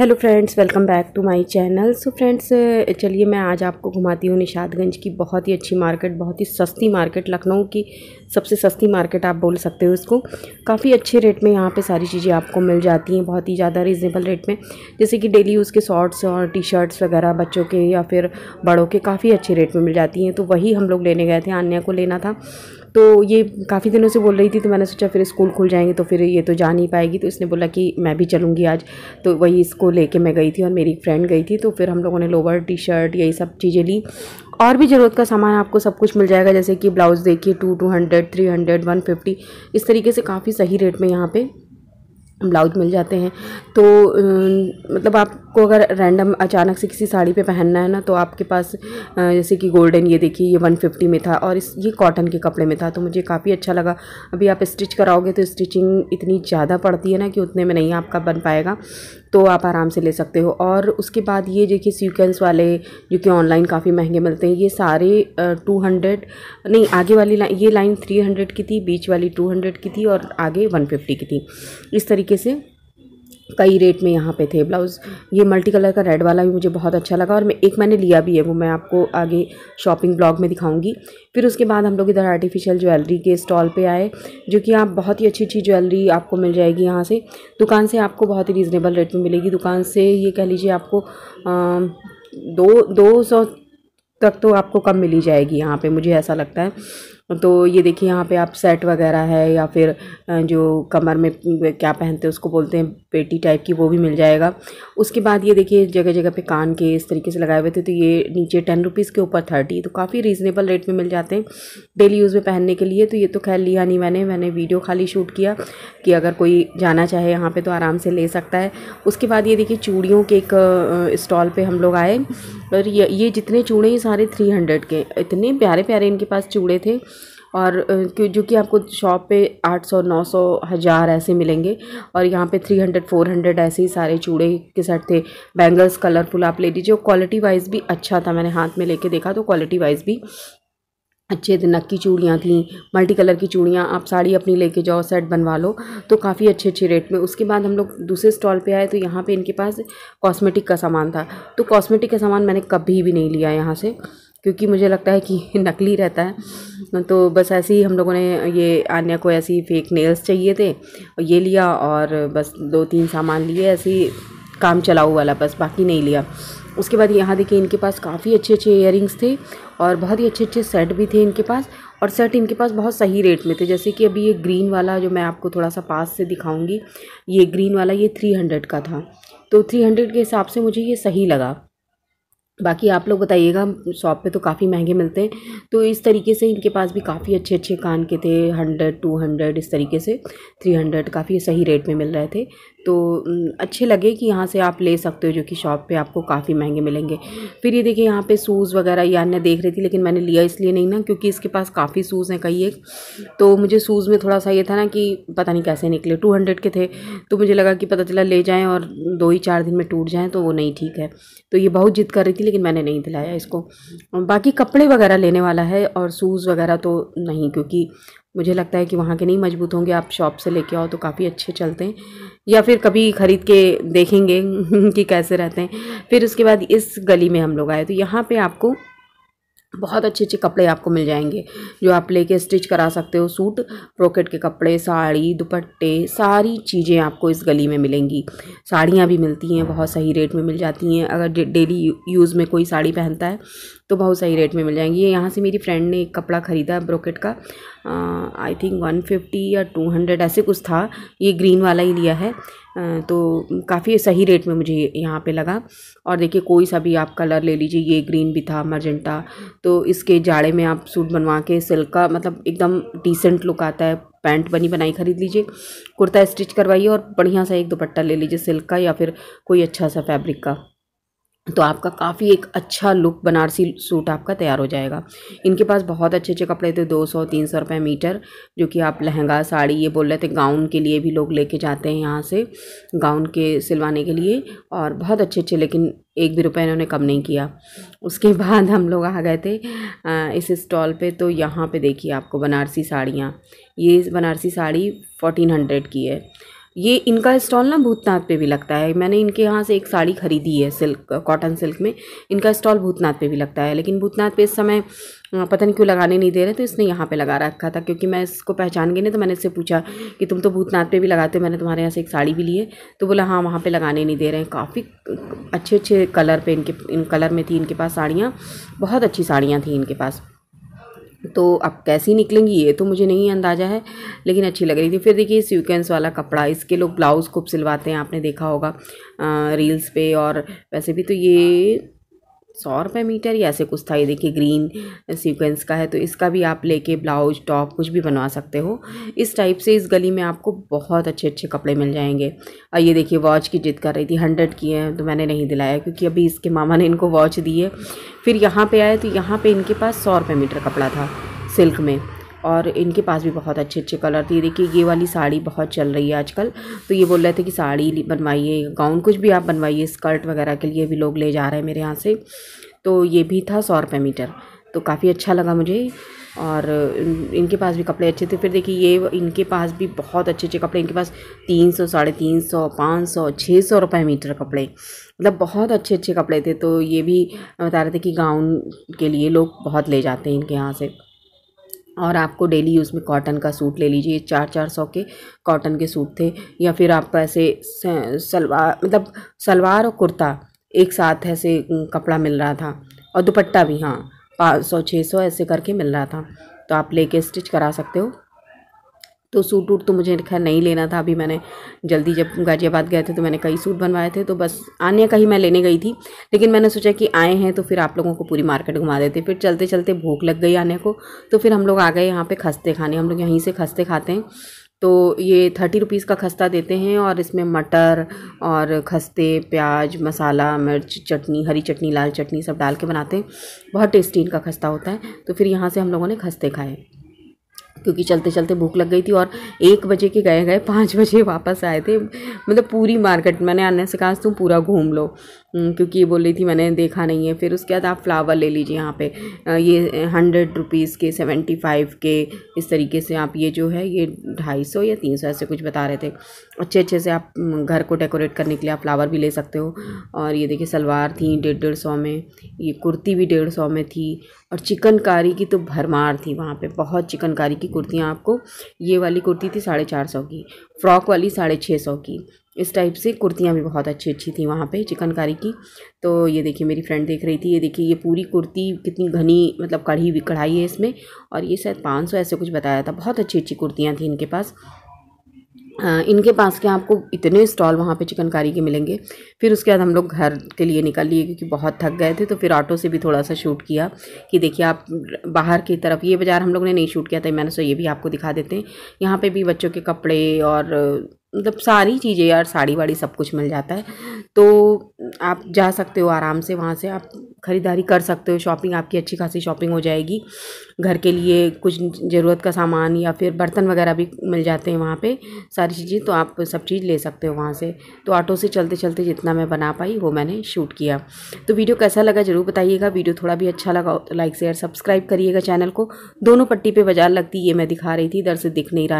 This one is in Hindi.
hello friends welcome back to my channel so friends चलिए मैं आज आपको घुमाती हूँ निशादगंज की बहुत ही अच्छी मार्केट बहुत ही सस्ती मार्केट लखनऊ की सबसे सस्ती मार्केट आप बोल सकते हो इसको काफ़ी अच्छे रेट में यहाँ पे सारी चीज़ें आपको मिल जाती हैं बहुत ही ज़्यादा रिजनेबल रेट में जैसे कि डेली यूज़ के शॉर्ट्स और टी शर्ट्स वगैरह बच्चों के या फिर बड़ों के काफ़ी अच्छे रेट में मिल जाती हैं तो वही हम लोग लेने गए थे आन्या को लेना था तो ये काफ़ी दिनों से बोल रही थी तो मैंने सोचा फिर स्कूल खुल जाएंगे तो फिर ये तो जा नहीं पाएगी तो इसने बोला कि मैं भी चलूँगी आज तो वही इसको ले लेके मैं गई थी और मेरी फ्रेंड गई थी तो फिर हम लोगों ने लोअर टी शर्ट यही सब चीज़ें ली और भी ज़रूरत का सामान आपको सब कुछ मिल जाएगा जैसे कि ब्लाउज़ देखिए two two hundred three hundred one fifty इस तरीके से काफ़ी सही रेट में यहाँ पे ब्लाउज मिल जाते हैं तो मतलब आपको अगर रैंडम अचानक से किसी साड़ी पे पहनना है ना तो आपके पास जैसे कि गोल्डन ये देखिए ये 150 में था और इस ये कॉटन के कपड़े में था तो मुझे काफ़ी अच्छा लगा अभी आप स्टिच कराओगे तो स्टिचिंग इतनी ज़्यादा पड़ती है ना कि उतने में नहीं आपका बन पाएगा तो आप आराम से ले सकते हो और उसके बाद ये देखिए सीक्वेंस वाले जो कि ऑनलाइन काफ़ी महंगे मिलते हैं ये सारे टू हंड्रेड नहीं आगे वाली ये लाइन थ्री हंड्रेड की थी बीच वाली टू हंड्रेड की थी और आगे वन फिफ्टी की थी इस तरीके तरीके से कई रेट में यहाँ पे थे ब्लाउज़ ये मल्टी कलर का रेड वाला भी मुझे बहुत अच्छा लगा और मैं एक मैंने लिया भी है वो मैं आपको आगे शॉपिंग ब्लॉग में दिखाऊंगी फिर उसके बाद हम लोग इधर आर्टिफिशियल ज्वेलरी के स्टॉल पे आए जो कि आप बहुत ही अच्छी अच्छी ज्वेलरी आपको मिल जाएगी यहाँ से दुकान से आपको बहुत ही रिजनेबल रेट में मिलेगी दुकान से ये कह लीजिए आपको आ, दो दो सौ तक तो आपको कम मिली जाएगी यहाँ पे मुझे ऐसा लगता है तो ये देखिए यहाँ पे आप सेट वगैरह है या फिर जो कमर में क्या पहनते हैं उसको बोलते हैं पेटी टाइप की वो भी मिल जाएगा उसके बाद ये देखिए जगह जगह पे कान के इस तरीके से लगाए हुए थे तो ये नीचे टेन रुपीज़ के ऊपर थर्टी तो काफ़ी रीज़नेबल रेट में मिल जाते हैं डेली यूज़ में पहनने के लिए तो ये तो खैर लिया नहीं मैंने मैंने वीडियो खाली शूट किया कि अगर कोई जाना चाहे यहाँ पर तो आराम से ले सकता है उसके बाद ये देखिए चूड़ियों के एक स्टॉल पर हम लोग आए और ये जितने चूड़े हैं सारे थ्री हंड्रेड के इतने प्यारे प्यारे इनके पास चूड़े थे और जो कि आपको शॉप पे 800 900 हज़ार ऐसे मिलेंगे और यहाँ पे 300 400 ऐसे ही सारे चूड़े के सेट थे बैंगल्स कलरफुल आप ले लीजिए क्वालिटी वाइज भी अच्छा था मैंने हाथ में लेके देखा तो क्वालिटी वाइज भी अच्छे थे नक्की चूड़ियाँ थी मल्टी कलर की चूड़ियाँ आप साड़ी अपनी लेके जाओ सेट बनवा लो तो काफ़ी अच्छे अच्छे रेट में उसके बाद हम लोग दूसरे स्टॉल पे आए तो यहाँ पे इनके पास कॉस्मेटिक का सामान था तो कॉस्मेटिक का सामान मैंने कभी भी नहीं लिया यहाँ से क्योंकि मुझे लगता है कि नकली रहता है तो बस ऐसे ही हम लोगों ने ये आन्या को ऐसे ही फेक नेल्स चाहिए थे ये लिया और बस दो तीन सामान लिए ऐसे ही काम चलाऊ वाला बस बाकी नहीं लिया उसके बाद यहाँ देखिए इनके पास काफ़ी अच्छे अच्छे इयर थे और बहुत ही अच्छे अच्छे सेट भी थे इनके पास और सेट इनके पास बहुत सही रेट में थे जैसे कि अभी ये ग्रीन वाला जो मैं आपको थोड़ा सा पास से दिखाऊंगी ये ग्रीन वाला ये थ्री हंड्रेड का था तो थ्री हंड्रेड के हिसाब से मुझे ये सही लगा बाकी आप लोग बताइएगा शॉप पे तो काफ़ी महंगे मिलते हैं तो इस तरीके से इनके पास भी काफ़ी अच्छे अच्छे कान के थे हंड्रेड टू हंड्रेड इस तरीके से थ्री हंड्रेड काफ़ी सही रेट में मिल रहे थे तो अच्छे लगे कि यहाँ से आप ले सकते हो जो कि शॉप पे आपको काफ़ी महंगे मिलेंगे फिर ये देखिए यहाँ पे शूज़ वगैरह या अन्य देख रही थी लेकिन मैंने लिया इसलिए नहीं ना क्योंकि इसके पास काफ़ी सूज़ हैं कई एक तो मुझे शूज़ में थोड़ा सा ये था ना कि पता नहीं कैसे निकले टू हंड्रेड के थे तो मुझे लगा कि पता चला ले जाएँ और दो ही चार दिन में टूट जाएँ तो वो नहीं ठीक है तो ये बहुत जिद कर रही थी लेकिन मैंने नहीं दिलाया इसको बाकी कपड़े वगैरह लेने वाला है और शूज़ वगैरह तो नहीं क्योंकि मुझे लगता है कि वहाँ के नहीं मजबूत होंगे आप शॉप से लेके आओ तो काफ़ी अच्छे चलते हैं या फिर कभी ख़रीद के देखेंगे कि कैसे रहते हैं फिर उसके बाद इस गली में हम लोग आए तो यहाँ पे आपको बहुत अच्छे अच्छे कपड़े आपको मिल जाएंगे जो आप लेके स्टिच करा सकते हो सूट ब्रोकेट के कपड़े साड़ी दुपट्टे सारी चीज़ें आपको इस गली में मिलेंगी साड़ियाँ भी मिलती हैं बहुत सही रेट में मिल जाती हैं अगर डेली यूज़ में कोई साड़ी पहनता है तो बहुत सही रेट में मिल जाएंगी यहाँ से मेरी फ्रेंड ने एक कपड़ा ख़रीदा ब्रोकेट का आई थिंक वन फिफ्टी या टू हंड्रेड ऐसे कुछ था ये ग्रीन वाला ही लिया है तो काफ़ी सही रेट में मुझे यहाँ पे लगा और देखिए कोई सा भी आप कलर ले लीजिए ये ग्रीन भी था मरजेंटा तो इसके जाड़े में आप सूट बनवा के सिल्क का मतलब एकदम डिसेंट लुक आता है पैंट बनी बनाई खरीद लीजिए कुर्ता स्टिच करवाइए और बढ़िया सा एक दुपट्टा ले लीजिए सिल्क का या फिर कोई अच्छा सा फैब्रिक का तो आपका काफ़ी एक अच्छा लुक बनारसी सूट आपका तैयार हो जाएगा इनके पास बहुत अच्छे अच्छे कपड़े थे दो सौ तीन सौ रुपये मीटर जो कि आप लहंगा साड़ी ये बोल रहे थे गाउन के लिए भी लोग लेके जाते हैं यहाँ से गाउन के सिलवाने के लिए और बहुत अच्छे अच्छे लेकिन एक भी रुपए इन्होंने कम नहीं किया उसके बाद हम लोग आ गए थे इस स्टॉल पर तो यहाँ पर देखिए आपको बनारसी साड़ियाँ ये बनारसी साड़ी फोर्टीन हंड्रेड की है ये इनका स्टॉल ना भूतनाथ पे भी लगता है मैंने इनके यहाँ से एक साड़ी खरीदी है सिल्क कॉटन सिल्क में इनका स्टॉल भूतनाथ पे भी लगता है लेकिन भूतनाथ पे इस समय पता नहीं क्यों लगाने नहीं दे रहे तो इसने यहाँ पे लगा रखा था क्योंकि मैं इसको पहचान गई ना तो मैंने इससे पूछा कि तुम तो भूतनाथ पे भी लगाते हो मैंने तुम्हारे यहाँ से एक साड़ी भी ली है तो बोला हाँ वहाँ पर लगाने नहीं दे रहे हैं काफ़ी अच्छे अच्छे कलर पर इनके इन कलर में थी इनके पास साड़ियाँ बहुत अच्छी साड़ियाँ थी इनके पास तो अब कैसी निकलेंगी ये तो मुझे नहीं अंदाज़ा है लेकिन अच्छी लग रही थी फिर देखिए सीक्वेंस वाला कपड़ा इसके लोग ब्लाउज़ खूब सिलवाते हैं आपने देखा होगा आ, रील्स पे और वैसे भी तो ये सौ रुपये मीटर या ऐसे कुछ था ये देखिए ग्रीन सीक्वेंस का है तो इसका भी आप लेके ब्लाउज टॉप कुछ भी बनवा सकते हो इस टाइप से इस गली में आपको बहुत अच्छे अच्छे कपड़े मिल जाएंगे और ये देखिए वॉच की जिद कर रही थी हंड्रेड की है तो मैंने नहीं दिलाया क्योंकि अभी इसके मामा ने इनको वॉच दी है फिर यहाँ पर आए तो यहाँ पर इनके पास सौ रुपये मीटर कपड़ा था सिल्क में और इनके पास भी बहुत अच्छे-अच्छे कलर थे देखिए ये वाली साड़ी बहुत चल रही है आजकल तो ये बोल रहे थे कि साड़ी बनवाइए गाउन कुछ भी आप बनवाइए स्कर्ट वगैरह के लिए भी लोग ले जा रहे हैं मेरे यहाँ से तो ये भी था सौ रुपये मीटर तो काफ़ी अच्छा लगा मुझे और इनके पास भी कपड़े अच्छे थे फिर देखिए ये इनके पास भी बहुत अच्छे अच्छे कपड़े इनके पास तीन सौ साढ़े तीन सौ पाँच सौ छः सौ रुपये मीटर कपड़े मतलब बहुत अच्छे अच्छे कपड़े थे तो ये भी बता रहे थे कि गाउन के लिए लोग बहुत ले जाते हैं इनके यहाँ से और आपको डेली यूज़ में कॉटन का सूट ले लीजिए चार चार सौ के कॉटन के सूट थे या फिर आप ऐसे सलवार मतलब सलवार और कुर्ता एक साथ ऐसे कपड़ा मिल रहा था और दुपट्टा भी हाँ पाँच सौ छः सौ ऐसे करके मिल रहा था तो आप लेके स्टिच करा सकते हो तो सूट वूट तो मुझे खैर नहीं लेना था अभी मैंने जल्दी जब गाज़ियाबाद गए थे तो मैंने कई सूट बनवाए थे तो बस आने का ही मैं लेने गई थी लेकिन मैंने सोचा कि आए हैं तो फिर आप लोगों को पूरी मार्केट घुमा देते फिर चलते चलते भूख लग गई आने को तो फिर हम लोग आ गए यहाँ पर खस्ते खाने हम लोग यहीं से खस्ते खाते हैं तो ये थर्टी रुपीज़ का खस्ता देते हैं और इसमें मटर और खस्ते प्याज मसाला मिर्च चटनी हरी चटनी लाल चटनी सब डाल के बनाते हैं बहुत टेस्टी इनका खस्ता होता है तो फिर यहाँ से हम लोगों ने खस्ते खाए क्योंकि चलते चलते भूख लग गई थी और एक बजे के गए गए पाँच बजे वापस आए थे मतलब पूरी मार्केट मैंने आने से कहा तुम पूरा घूम लो हम्म, क्योंकि ये बोल रही थी मैंने देखा नहीं है फिर उसके बाद आप फ्लावर ले लीजिए यहाँ पे ये हंड्रेड रुपीज़ के सेवेंटी फाइव के इस तरीके से आप ये जो है ये ढाई सौ या तीन सौ ऐसे कुछ बता रहे थे अच्छे अच्छे से आप हम्म, घर को डेकोरेट करने के लिए आप फ्लावर भी ले सकते हो और ये देखिए सलवार थी डेढ़ डेढ़ सौ में ये कुर्ती भी डेढ़ सौ में थी और चिकनकारी की तो भरमार थी वहाँ पर बहुत चिकनकारी की कुर्तियाँ आपको ये वाली कुर्ती थी साढ़े चार सौ की फ्रॉक वाली साढ़े छः सौ की इस टाइप से कुर्तियाँ भी बहुत अच्छी अच्छी थी वहाँ पे चिकनकारी की तो ये देखिए मेरी फ्रेंड देख रही थी ये देखिए ये पूरी कुर्ती कितनी घनी मतलब कढ़ी भी कढ़ाई है इसमें और ये शायद पाँच सौ ऐसे कुछ बताया था बहुत अच्छी अच्छी कुर्तियाँ थी इनके पास इनके पास के आपको इतने स्टॉल वहाँ पे चिकनकारी के मिलेंगे फिर उसके बाद हम लोग घर के लिए निकल लिए क्योंकि बहुत थक गए थे तो फिर ऑटो से भी थोड़ा सा शूट किया कि देखिए आप बाहर की तरफ ये बाज़ार हम लोग ने नहीं शूट किया था मैंने सो ये भी आपको दिखा देते हैं यहाँ पे भी बच्चों के कपड़े और मतलब सारी चीज़ें यार साड़ी वाड़ी सब कुछ मिल जाता है तो आप जा सकते हो आराम से वहाँ से आप ख़रीदारी कर सकते हो शॉपिंग आपकी अच्छी खासी शॉपिंग हो जाएगी घर के लिए कुछ ज़रूरत का सामान या फिर बर्तन वगैरह भी मिल जाते हैं वहाँ पे सारी चीज़ें तो आप सब चीज़ ले सकते हो वहाँ से तो ऑटो से चलते चलते जितना मैं बना पाई वो मैंने शूट किया तो वीडियो कैसा लगा ज़रूर बताइएगा वीडियो थोड़ा भी अच्छा लगा तो लाइक शेयर सब्सक्राइब करिएगा चैनल को दोनों पट्टी पर बाजार लगती ये मैं दिखा रही थी इधर से दिख नहीं रहा है